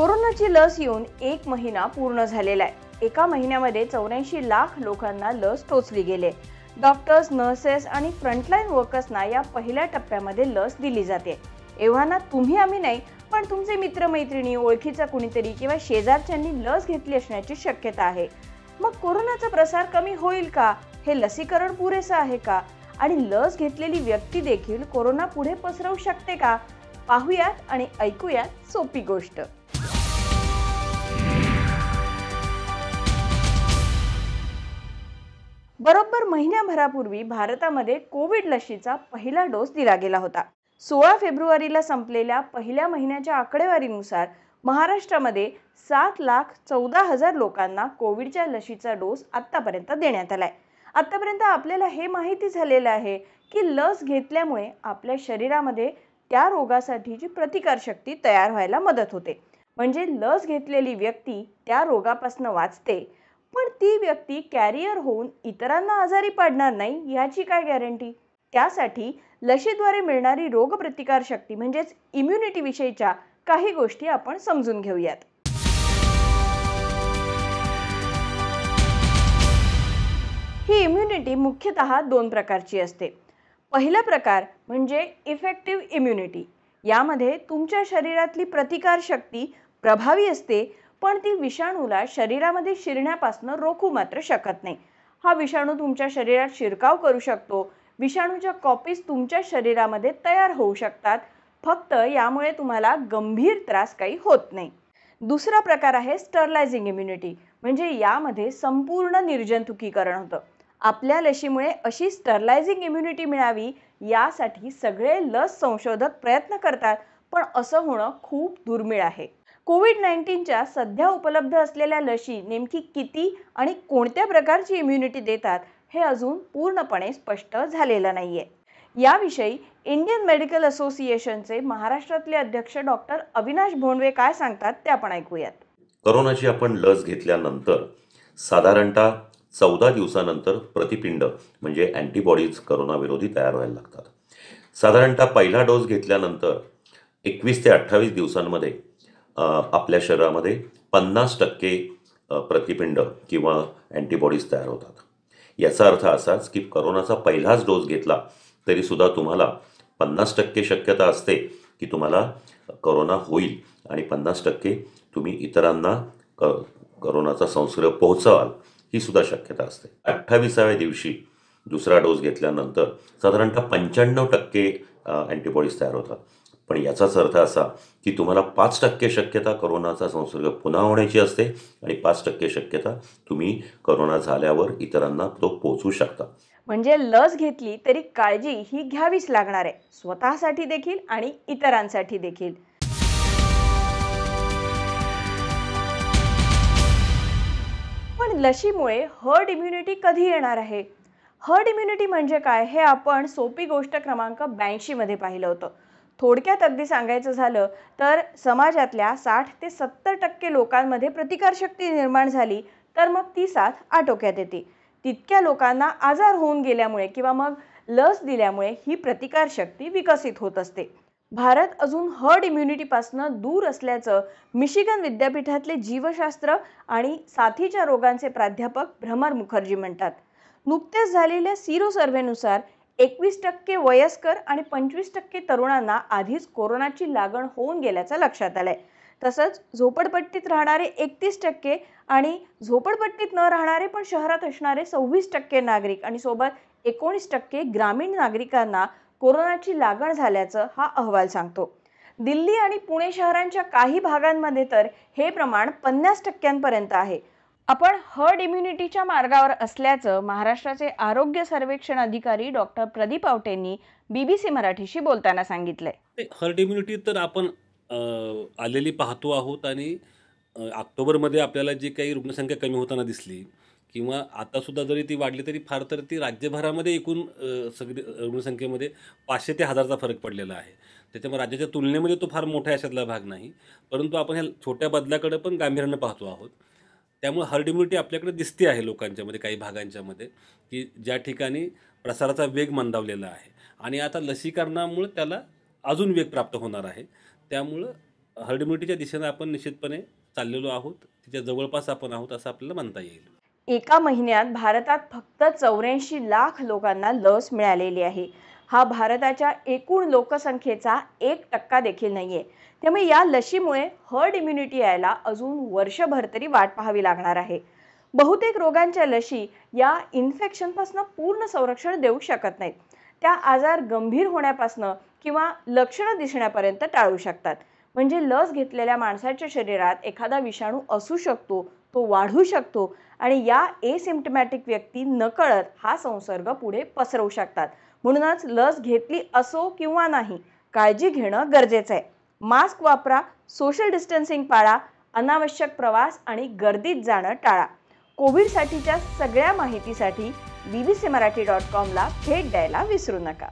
कोरोनाची लस येऊन एक महिना पूर्ण झालेला आहे एका महिन्यामध्ये चौऱ्याऐंशी लाख लोकांना लस टोचली गेली डॉक्टर्स नर्सेस आणि फ्रंटलाईन वर्कर्सना या पहिल्या टप्प्यामध्ये लस दिली जाते एव्हा तुम्ही आम्ही नाही पण तुमचे मित्रमैत्रिणी ओळखीचा कुणीतरी किंवा शेजारच्यांनी लस घेतली असण्याची शक्यता आहे मग कोरोनाचा प्रसार कमी होईल का हे लसीकरण पुरेसं आहे का आणि लस घेतलेली व्यक्ती देखील कोरोना पुढे पसरवू शकते का पाहूयात आणि ऐकूयात सोपी गोष्ट बरोबर महिन्याभरापूर्वी भारतामध्ये कोविड लशीचा पहिला डोस दिला गेला होता सोळा फेब्रुवारीला संपलेल्या पहिल्या महिन्याच्या आकडेवारीनुसार महाराष्ट्रामध्ये सात लाख चौदा हजार लोकांना कोविडच्या लशीचा डोस आत्तापर्यंत देण्यात आलाय आत्तापर्यंत आपल्याला हे माहिती झालेलं आहे की लस घेतल्यामुळे आपल्या शरीरामध्ये त्या रोगासाठीची प्रतिकारशक्ती तयार व्हायला मदत होते म्हणजे लस घेतलेली व्यक्ती त्या रोगापासून वाचते पण ती व्यक्ती कॅरियर होऊन इतरांना आजारी पाडणार नाही याची काय गॅरंटी त्यासाठी लशीद्वारे मिळणारी रोगप्रतिकारशक्ती म्हणजेच इम्युनिटीविषयीच्या काही गोष्टी आपण समजून घेऊयात ही इम्युनिटी मुख्यतः दोन प्रकारची असते पहिला प्रकार म्हणजे इफेक्टिव्ह इम्युनिटी यामध्ये तुमच्या शरीरातली प्रतिकारशक्ती प्रभावी असते पण ती विषाणूला शरीरामध्ये शिरण्यापासून रोखू मात्र शकत नाही हा विषाणू तुमच्या शरीरात शिरकाव करू शकतो विषाणूच्या कॉपीज तुमच्या शरीरामध्ये तयार होऊ शकतात फक्त यामुळे तुम्हाला गंभीर त्रास काही होत नाही दुसरा प्रकार आहे स्टरलायझिंग इम्युनिटी म्हणजे यामध्ये संपूर्ण निर्जंतुकीकरण होतं आपल्या लशीमुळे अशी स्टरलायझिंग इम्युनिटी मिळावी यासाठी सगळे लस संशोधक प्रयत्न करतात पण असं होणं खूप दुर्मिळ आहे कोविड नाईन्टीनच्या सध्या उपलब्ध असलेल्या लशी नेमकी किती आणि कोणत्या प्रकारची इम्युनिटी देतात हे अजून पूर्णपणे स्पष्ट झालेलं नाही याविषयी इंडियन मेडिकल असोसिएशनचे महाराष्ट्रातले अध्यक्ष डॉक्टर अविनाश भोंडवे काय सांगतात ते आपण ऐकूयात करोनाची आपण लस घेतल्यानंतर साधारणतः चौदा दिवसानंतर प्रतिपिंड म्हणजे अँटीबॉडीज करोनाविरोधी तयार व्हायला लागतात साधारणतः पहिला डोस घेतल्यानंतर एकवीस ते अठ्ठावीस दिवसांमध्ये आपल्या शरीरामध्ये पन्नास टक्के प्रतिपिंड किंवा अँटीबॉडीज तयार होतात याचा अर्थ असाच की करोनाचा पहिलाच डोस घेतला तरीसुद्धा तुम्हाला पन्नास टक्के शक्यता असते की तुम्हाला करोना होईल आणि पन्नास टक्के तुम्ही इतरांना क करोनाचा संसर्ग पोहोचवाल ही सुद्धा शक्यता असते अठ्ठावीसाव्या दिवशी दुसरा डोस घेतल्यानंतर साधारणतः पंच्याण्णव टक्के अँटीबॉडीज तयार होतात पण याचाच अर्थ असा की तुम्हाला पाच टक्के शक्यता करोनाचा संसर्ग पुन्हा होण्याची असते आणि पाच टक्के शक्यता तुम्ही करोना झाल्यावर इतरांना तो पोचू शकता म्हणजे लस घेतली तरी काळजी ही घ्यावीच लागणार आहे स्वतःसाठी देखील आणि इतरांसाठी देखील पण लशीमुळे हर्ड इम्युनिटी कधी येणार आहे हर्ड इम्युनिटी म्हणजे काय हे आपण सोपी गोष्ट क्रमांक मध्ये पाहिलं होतं थोडक्यात अगदी सांगायचं झालं तर समाजातल्या साठ ते सत्तर टक्के लोकांमध्ये प्रतिकारशक्ती निर्माण झाली तर मग ती साथ आटोक्यात येते तितक्या लोकांना आजार होऊन गेल्यामुळे किंवा मग लस दिल्यामुळे ही प्रतिकारशक्ती विकसित होत असते भारत अजून हर्ड इम्युनिटीपासनं दूर असल्याचं मिशिगन विद्यापीठातले जीवशास्त्र आणि साथीच्या रोगांचे प्राध्यापक भ्रमर मुखर्जी म्हणतात नुकत्याच झालेल्या सिरो सर्व्हेनुसार एकवीस टक्के वयस्कर आणि पंचवीस टक्के तरुणांना आधीच कोरोनाची लागण होऊन गेल्याचं लक्षात आलंय तसंच झोपडपट्टीत राहणारे एकतीस टक्के आणि झोपडपट्टीत न राहणारे पण शहरात असणारे सव्वीस टक्के नागरिक आणि सोबत एकोणीस टक्के ग्रामीण नागरिकांना कोरोनाची लागण झाल्याचं हा अहवाल सांगतो दिल्ली आणि पुणे शहरांच्या काही भागांमध्ये तर हे प्रमाण पन्नास टक्क्यांपर्यंत आहे आपण हर्ड इम्युनिटीच्या मार्गावर असल्याचं महाराष्ट्राचे आरोग्य सर्वेक्षण अधिकारी डॉक्टर प्रदीप आवटेंनी बीबीसी मराठीशी बोलताना सांगितलंय हर्ड इम्युनिटी तर आपण आलेली पाहतो आहोत आणि ऑक्टोबरमध्ये आपल्याला जी काही रुग्णसंख्या कमी होताना दिसली किंवा आतासुद्धा जरी ती वाढली तरी फार तर ती राज्यभरामध्ये एकूण सगळी रुग्णसंख्येमध्ये पाचशे ते हजारचा फरक पडलेला आहे त्याच्यामुळे राज्याच्या तुलनेमध्ये तो फार मोठा याच्यातला भाग नाही परंतु आपण ह्या छोट्या बदलाकडे पण गांभीर्यानं पाहतो आहोत त्यामुळे हर्ड इम्युनिटी आपल्याकडे दिसते आहे लोकांच्यामध्ये काही भागांच्यामध्ये की ज्या ठिकाणी प्रसाराचा वेग मंदावलेला आहे आणि आता लसीकरणामुळे त्याला अजून वेग प्राप्त होणार आहे त्यामुळं हर्ड इम्युनिटीच्या दिशेनं आपण निश्चितपणे चाललेलो आहोत तिच्या जवळपास आपण आहोत असं आपल्याला म्हणता येईल एका महिन्यात भारतात फक्त चौऱ्याऐंशी लाख लोकांना लस मिळालेली आहे हा भारताच्या एकूण लोकसंख्येचा एक टक्का देखील नाही आहे त्यामुळे या लशीमुळे हर्ड इम्युनिटी यायला अजून वर्षभर तरी वाट पाहावी लागणार आहे बहुतेक रोगांच्या लशी या इन्फेक्शनपासून पूर्ण संरक्षण देऊ शकत नाहीत त्या आजार गंभीर होण्यापासनं किंवा लक्षणं दिसण्यापर्यंत टाळू शकतात म्हणजे लस घेतलेल्या माणसाच्या शरीरात एखादा विषाणू असू शकतो तो वाढू शकतो आणि या एसिम्टमॅटिक व्यक्ती नकळत हा संसर्ग पुढे पसरवू शकतात म्हणूनच लस घेतली असो किंवा नाही काळजी घेणं गरजेचं आहे मास्क वापरा सोशल डिस्टन्सिंग पाळा अनावश्यक प्रवास आणि गर्दीत जाणं टाळा कोविडसाठीच्या सगळ्या माहितीसाठी B B C Marathi dot कॉमला भेट द्यायला विसरू नका